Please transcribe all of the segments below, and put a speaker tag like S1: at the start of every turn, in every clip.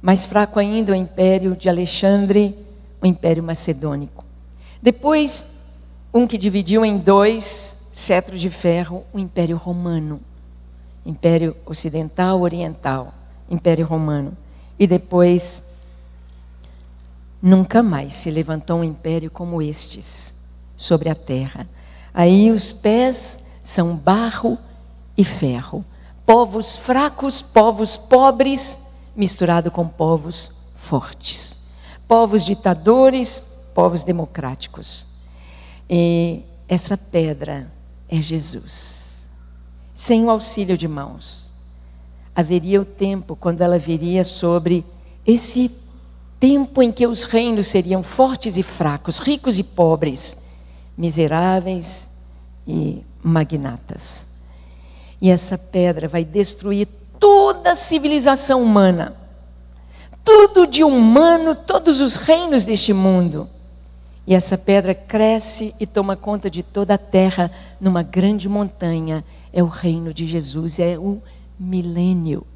S1: Mais fraco ainda o império de Alexandre, o império macedônico. Depois, um que dividiu em dois cetros de ferro, o império romano. Império ocidental, oriental, império romano. E depois, nunca mais se levantou um império como estes sobre a terra. Aí os pés são barro e ferro. Povos fracos, povos pobres, misturado com povos fortes, povos ditadores, povos democráticos. E essa pedra é Jesus. Sem o auxílio de mãos, haveria o tempo quando ela viria sobre esse tempo em que os reinos seriam fortes e fracos, ricos e pobres, miseráveis e magnatas. E essa pedra vai destruir toda a civilização humana, tudo de humano, todos os reinos deste mundo. E essa pedra cresce e toma conta de toda a terra numa grande montanha. É o reino de Jesus, é o milênio.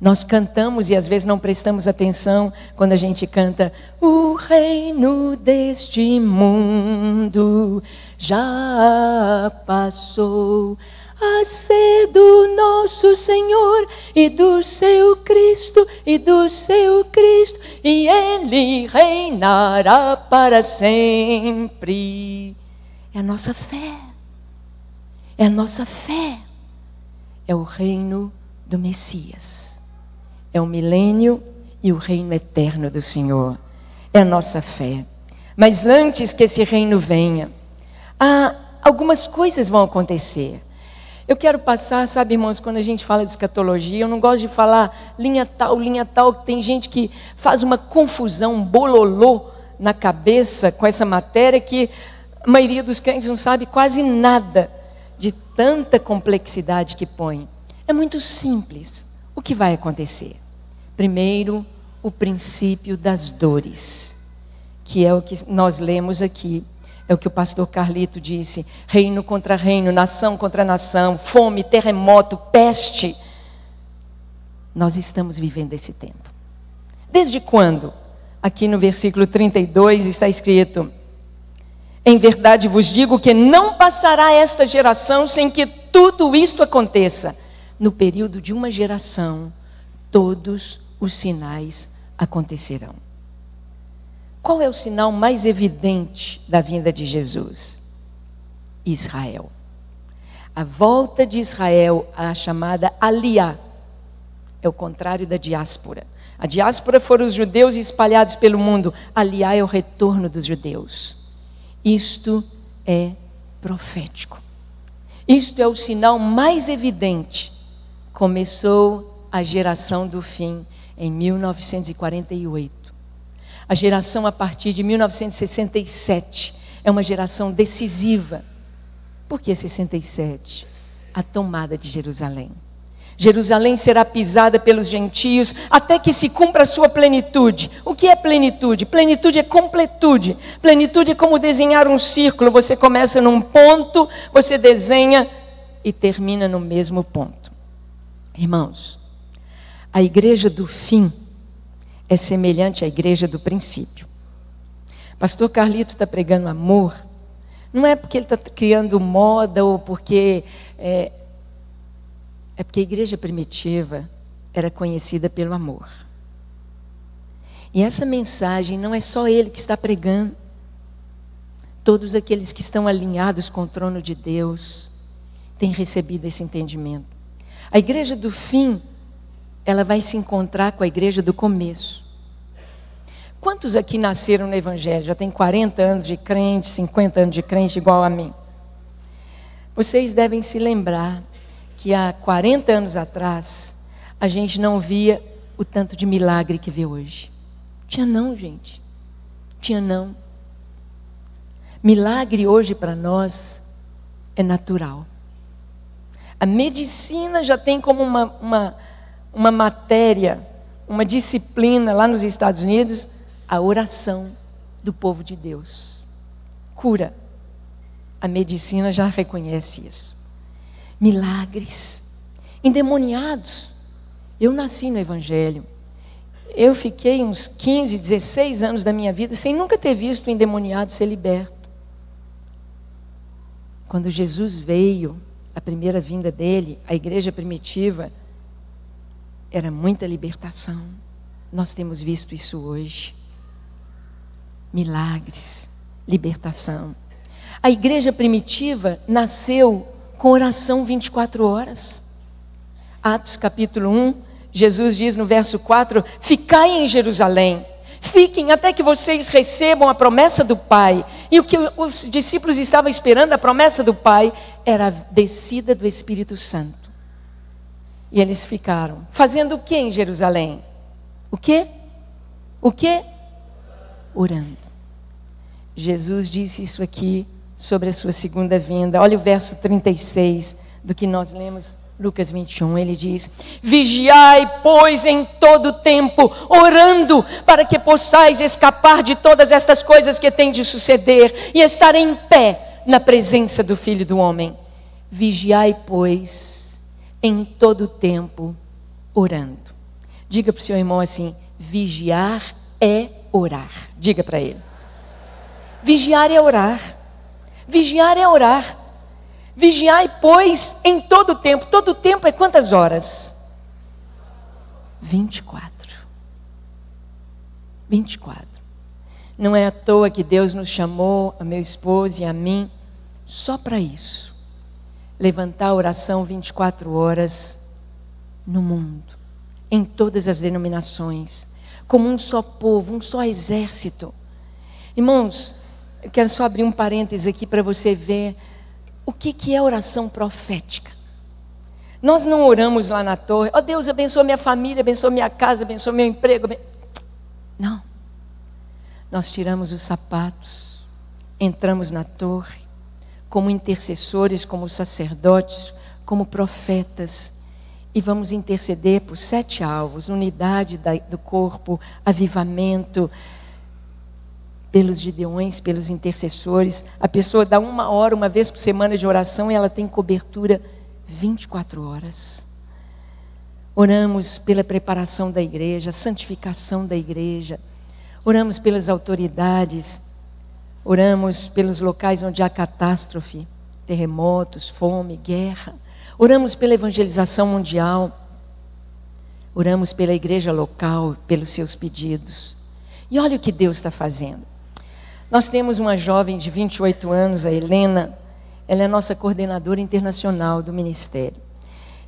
S1: Nós cantamos e às vezes não prestamos atenção quando a gente canta O reino deste mundo já passou, a ser do nosso Senhor e do seu Cristo e do seu Cristo, e ele reinará para sempre. É a nossa fé. É a nossa fé. É o reino do Messias. É o milênio e o reino eterno do Senhor. É a nossa fé. Mas antes que esse reino venha, há algumas coisas vão acontecer. Eu quero passar, sabe, irmãos, quando a gente fala de escatologia, eu não gosto de falar linha tal, linha tal, que tem gente que faz uma confusão, um bololô na cabeça com essa matéria que a maioria dos crentes não sabe quase nada de tanta complexidade que põe. É muito simples. O que vai acontecer? Primeiro, o princípio das dores, que é o que nós lemos aqui é o que o pastor Carlito disse: reino contra reino, nação contra nação, fome, terremoto, peste. Nós estamos vivendo esse tempo. Desde quando? Aqui no versículo 32 está escrito: Em verdade vos digo que não passará esta geração sem que tudo isto aconteça. No período de uma geração, todos os sinais acontecerão. Qual é o sinal mais evidente da vinda de Jesus? Israel. A volta de Israel à chamada Aliá é o contrário da diáspora. A diáspora foram os judeus espalhados pelo mundo, Aliá é o retorno dos judeus. Isto é profético. Isto é o sinal mais evidente. Começou a geração do fim em 1948 a geração a partir de 1967 é uma geração decisiva. Por que 67? A tomada de Jerusalém. Jerusalém será pisada pelos gentios até que se cumpra a sua plenitude. O que é plenitude? Plenitude é completude. Plenitude é como desenhar um círculo. Você começa num ponto, você desenha e termina no mesmo ponto. Irmãos, a igreja do fim é semelhante à igreja do princípio. Pastor Carlito está pregando amor, não é porque ele está criando moda ou porque. É, é porque a igreja primitiva era conhecida pelo amor. E essa mensagem não é só ele que está pregando. Todos aqueles que estão alinhados com o trono de Deus têm recebido esse entendimento. A igreja do fim, ela vai se encontrar com a igreja do começo. Quantos aqui nasceram no Evangelho? Já tem 40 anos de crente, 50 anos de crente, igual a mim. Vocês devem se lembrar que há 40 anos atrás, a gente não via o tanto de milagre que vê hoje. Tinha não, gente. Tinha não. Milagre hoje para nós é natural. A medicina já tem como uma, uma, uma matéria, uma disciplina lá nos Estados Unidos, a oração do povo de Deus. Cura. A medicina já reconhece isso. Milagres. Endemoniados. Eu nasci no Evangelho. Eu fiquei uns 15, 16 anos da minha vida sem nunca ter visto um endemoniado ser liberto. Quando Jesus veio, a primeira vinda dele, a igreja primitiva, era muita libertação. Nós temos visto isso hoje milagres, libertação. A igreja primitiva nasceu com oração 24 horas. Atos capítulo 1, Jesus diz no verso 4: Ficai em Jerusalém, fiquem até que vocês recebam a promessa do Pai. E o que os discípulos estavam esperando, a promessa do Pai, era a descida do Espírito Santo. E eles ficaram. Fazendo o que em Jerusalém? O que? O que? Orando. Jesus disse isso aqui sobre a sua segunda vinda. Olha o verso 36 do que nós lemos Lucas 21, ele diz: Vigiai, pois, em todo tempo, orando, para que possais escapar de todas estas coisas que têm de suceder e estar em pé na presença do Filho do Homem. Vigiai, pois, em todo tempo, orando. Diga para o seu irmão assim: vigiar é orar. Diga para ele. Vigiar é orar. Vigiar é orar. Vigiai, pois, em todo o tempo. Todo o tempo é quantas horas? 24. 24. Não é à toa que Deus nos chamou, a meu esposo e a mim, só para isso. Levantar a oração 24 horas no mundo, em todas as denominações, como um só povo, um só exército. Irmãos, eu quero só abrir um parêntese aqui para você ver o que, que é oração profética. Nós não oramos lá na torre, ó oh, Deus, abençoa minha família, abençoa minha casa, abençoa meu emprego. Não. Nós tiramos os sapatos, entramos na torre, como intercessores, como sacerdotes, como profetas, e vamos interceder por sete alvos: unidade do corpo, avivamento, pelos gideões, pelos intercessores. A pessoa dá uma hora, uma vez por semana de oração e ela tem cobertura 24 horas. Oramos pela preparação da igreja, santificação da igreja. Oramos pelas autoridades. Oramos pelos locais onde há catástrofe, terremotos, fome, guerra. Oramos pela evangelização mundial. Oramos pela igreja local, pelos seus pedidos. E olha o que Deus está fazendo. Nós temos uma jovem de 28 anos, a Helena. Ela é nossa coordenadora internacional do ministério.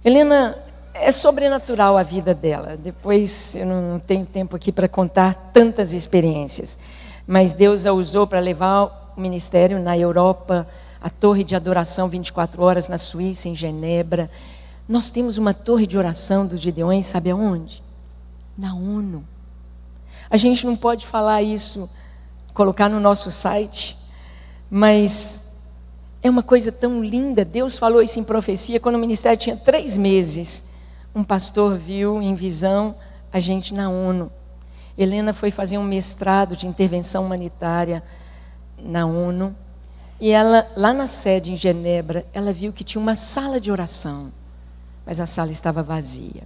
S1: Helena, é sobrenatural a vida dela. Depois eu não tenho tempo aqui para contar tantas experiências, mas Deus a usou para levar o ministério na Europa, a torre de adoração 24 horas na Suíça, em Genebra. Nós temos uma torre de oração dos Gideões, sabe aonde? Na ONU. A gente não pode falar isso colocar no nosso site. Mas é uma coisa tão linda. Deus falou isso em profecia quando o ministério tinha três meses. Um pastor viu em visão a gente na ONU. Helena foi fazer um mestrado de intervenção humanitária na ONU. E ela, lá na sede em Genebra, ela viu que tinha uma sala de oração, mas a sala estava vazia.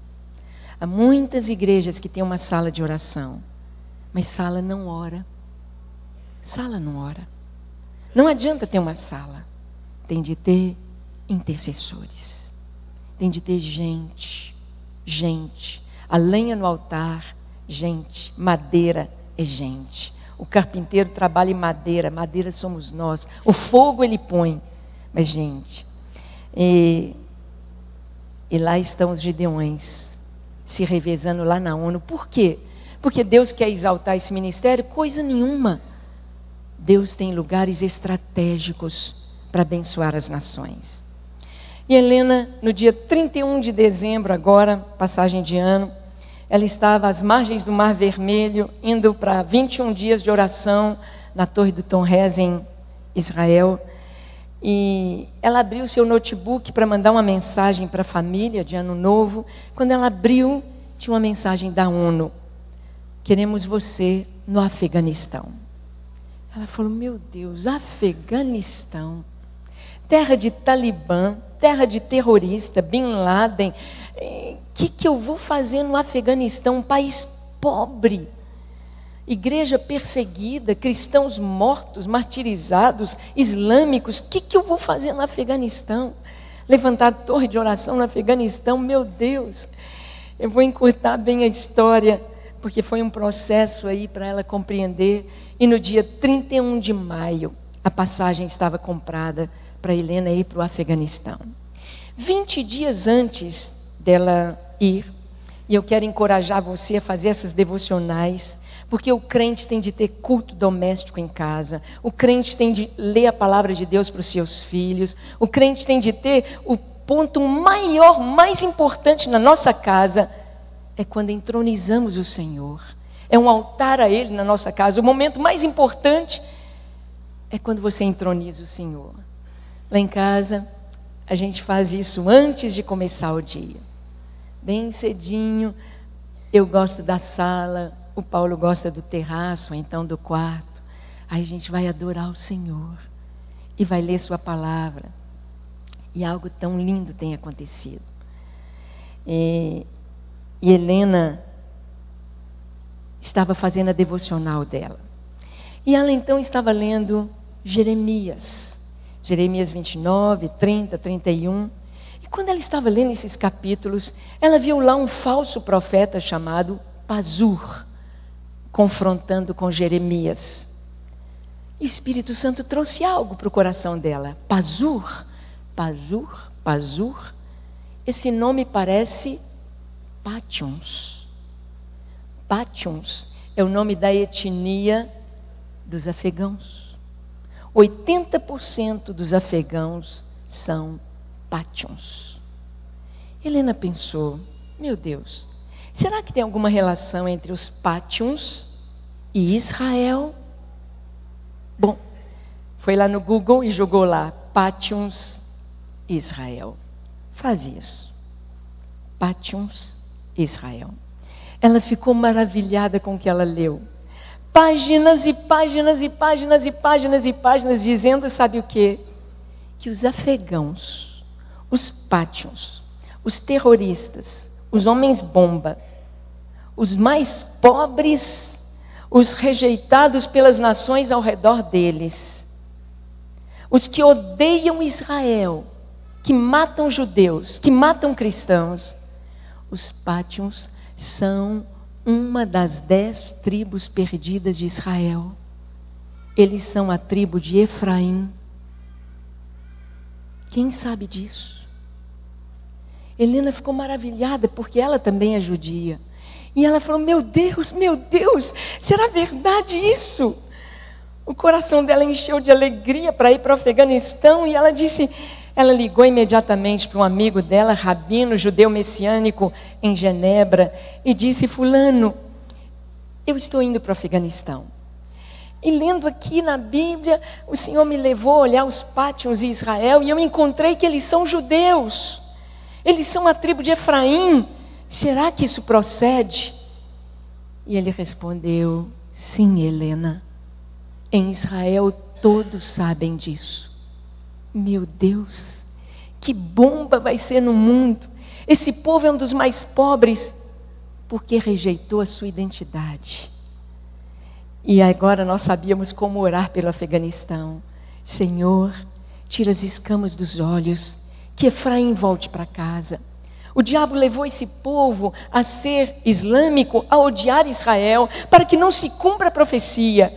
S1: Há muitas igrejas que têm uma sala de oração, mas sala não ora. Sala não ora. Não adianta ter uma sala. Tem de ter intercessores. Tem de ter gente. Gente. A lenha no altar, gente. Madeira é gente. O carpinteiro trabalha em madeira, madeira somos nós. O fogo ele põe. Mas, gente, e, e lá estão os gedeões se revezando lá na ONU. Por quê? Porque Deus quer exaltar esse ministério? Coisa nenhuma. Deus tem lugares estratégicos para abençoar as nações. E Helena, no dia 31 de dezembro, agora, passagem de ano, ela estava às margens do Mar Vermelho, indo para 21 dias de oração na Torre do Tom Rez, em Israel. E ela abriu seu notebook para mandar uma mensagem para a família de Ano Novo. Quando ela abriu, tinha uma mensagem da ONU: Queremos você no Afeganistão. Ela falou: Meu Deus, Afeganistão, terra de Talibã, terra de terrorista, Bin Laden. O eh, que, que eu vou fazer no Afeganistão, um país pobre? Igreja perseguida, cristãos mortos, martirizados, islâmicos. O que, que eu vou fazer no Afeganistão? Levantar a torre de oração no Afeganistão, meu Deus. Eu vou encurtar bem a história porque foi um processo aí para ela compreender. E no dia 31 de maio, a passagem estava comprada para Helena ir para o Afeganistão. 20 dias antes dela ir, e eu quero encorajar você a fazer essas devocionais, porque o crente tem de ter culto doméstico em casa, o crente tem de ler a palavra de Deus para os seus filhos, o crente tem de ter o ponto maior, mais importante na nossa casa, é quando entronizamos o Senhor. É um altar a Ele na nossa casa. O momento mais importante é quando você entroniza o Senhor. Lá em casa, a gente faz isso antes de começar o dia. Bem cedinho, eu gosto da sala, o Paulo gosta do terraço, ou então do quarto. Aí a gente vai adorar o Senhor e vai ler Sua palavra. E algo tão lindo tem acontecido. E e Helena estava fazendo a devocional dela. E ela então estava lendo Jeremias, Jeremias 29, 30, 31. E quando ela estava lendo esses capítulos, ela viu lá um falso profeta chamado Pazur, confrontando com Jeremias. E o Espírito Santo trouxe algo para o coração dela: Pazur, Pazur, Pazur. Esse nome parece Pátiuns, Pátiuns é o nome da etnia dos afegãos. 80% dos afegãos são Pátiuns. Helena pensou: meu Deus, será que tem alguma relação entre os Pátiuns e Israel? Bom, foi lá no Google e jogou lá Patiums Israel. Faz isso. Israel. Israel. Ela ficou maravilhada com o que ela leu. Páginas e páginas e páginas e páginas e páginas dizendo, sabe o quê? Que os afegãos, os pátios, os terroristas, os homens bomba, os mais pobres, os rejeitados pelas nações ao redor deles, os que odeiam Israel, que matam judeus, que matam cristãos, os pátions são uma das dez tribos perdidas de Israel. Eles são a tribo de Efraim. Quem sabe disso? Helena ficou maravilhada porque ela também é judia. E ela falou: Meu Deus, meu Deus, será verdade isso? O coração dela encheu de alegria para ir para o Afeganistão e ela disse: ela ligou imediatamente para um amigo dela, rabino judeu messiânico em Genebra, e disse: Fulano, eu estou indo para o Afeganistão. E lendo aqui na Bíblia, o Senhor me levou a olhar os pátios em Israel e eu encontrei que eles são judeus. Eles são a tribo de Efraim. Será que isso procede? E ele respondeu: Sim, Helena. Em Israel todos sabem disso. Meu Deus, que bomba vai ser no mundo. Esse povo é um dos mais pobres porque rejeitou a sua identidade. E agora nós sabíamos como orar pelo Afeganistão. Senhor, tira as escamas dos olhos, que Efraim volte para casa. O diabo levou esse povo a ser islâmico, a odiar Israel, para que não se cumpra a profecia.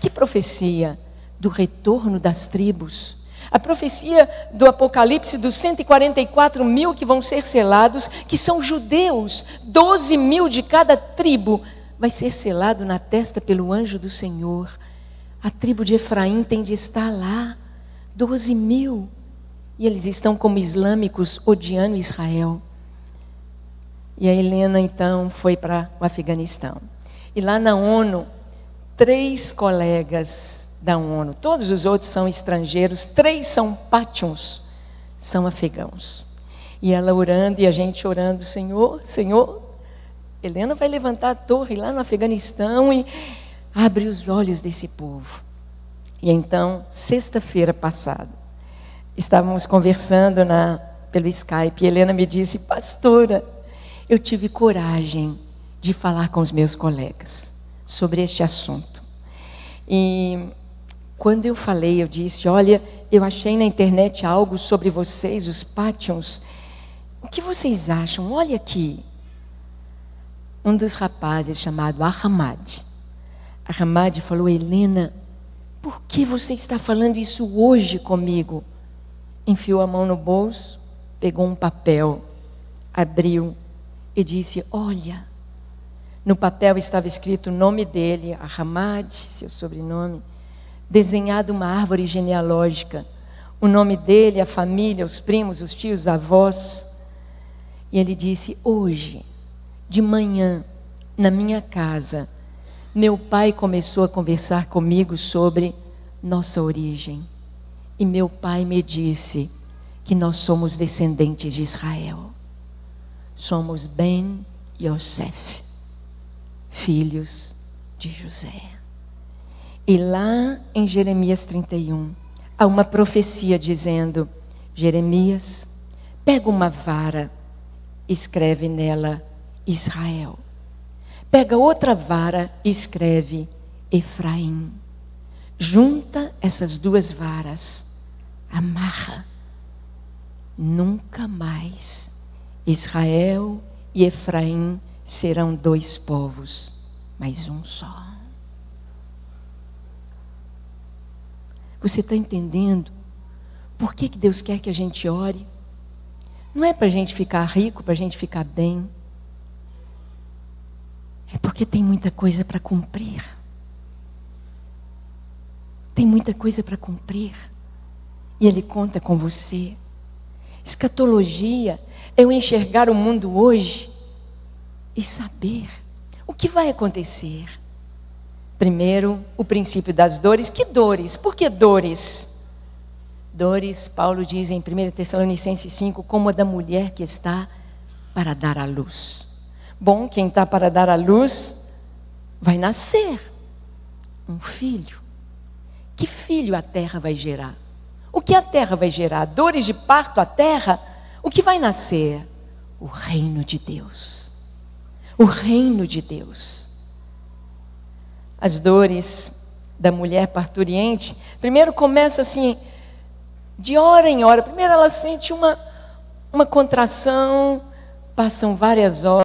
S1: Que profecia? Do retorno das tribos. A profecia do Apocalipse dos 144 mil que vão ser selados, que são judeus, 12 mil de cada tribo, vai ser selado na testa pelo anjo do Senhor. A tribo de Efraim tem de estar lá, 12 mil. E eles estão como islâmicos odiando Israel. E a Helena então foi para o Afeganistão. E lá na ONU, três colegas da ONU. Todos os outros são estrangeiros, três são patiuns, são afegãos. E ela orando e a gente orando, Senhor, Senhor, Helena vai levantar a torre lá no Afeganistão e abre os olhos desse povo. E então, sexta-feira passada, estávamos conversando na, pelo Skype e Helena me disse: Pastora, eu tive coragem de falar com os meus colegas sobre este assunto. E quando eu falei, eu disse: Olha, eu achei na internet algo sobre vocês, os Pations. O que vocês acham? Olha aqui. Um dos rapazes, chamado Ahmad. Ahmad falou: Helena, por que você está falando isso hoje comigo? Enfiou a mão no bolso, pegou um papel, abriu e disse: Olha. No papel estava escrito o nome dele, Ahmad, seu sobrenome desenhado uma árvore genealógica. O nome dele, a família, os primos, os tios, avós. E ele disse: Hoje, de manhã, na minha casa, meu pai começou a conversar comigo sobre nossa origem. E meu pai me disse que nós somos descendentes de Israel. Somos Ben Yosef, filhos de José. E lá em Jeremias 31, há uma profecia dizendo: Jeremias, pega uma vara, escreve nela Israel. Pega outra vara e escreve Efraim. Junta essas duas varas, amarra. Nunca mais Israel e Efraim serão dois povos, mas um só. Você está entendendo por que, que Deus quer que a gente ore? Não é para a gente ficar rico, para a gente ficar bem. É porque tem muita coisa para cumprir. Tem muita coisa para cumprir. E Ele conta com você. Escatologia é eu enxergar o mundo hoje e saber o que vai acontecer. Primeiro, o princípio das dores. Que dores? Por que dores? Dores, Paulo diz em 1 Tessalonicenses 5, como a da mulher que está para dar à luz. Bom, quem está para dar à luz vai nascer um filho. Que filho a terra vai gerar? O que a terra vai gerar? Dores de parto à terra? O que vai nascer? O reino de Deus. O reino de Deus as dores da mulher parturiente, primeiro começa assim, de hora em hora. Primeiro ela sente uma, uma contração, passam várias horas.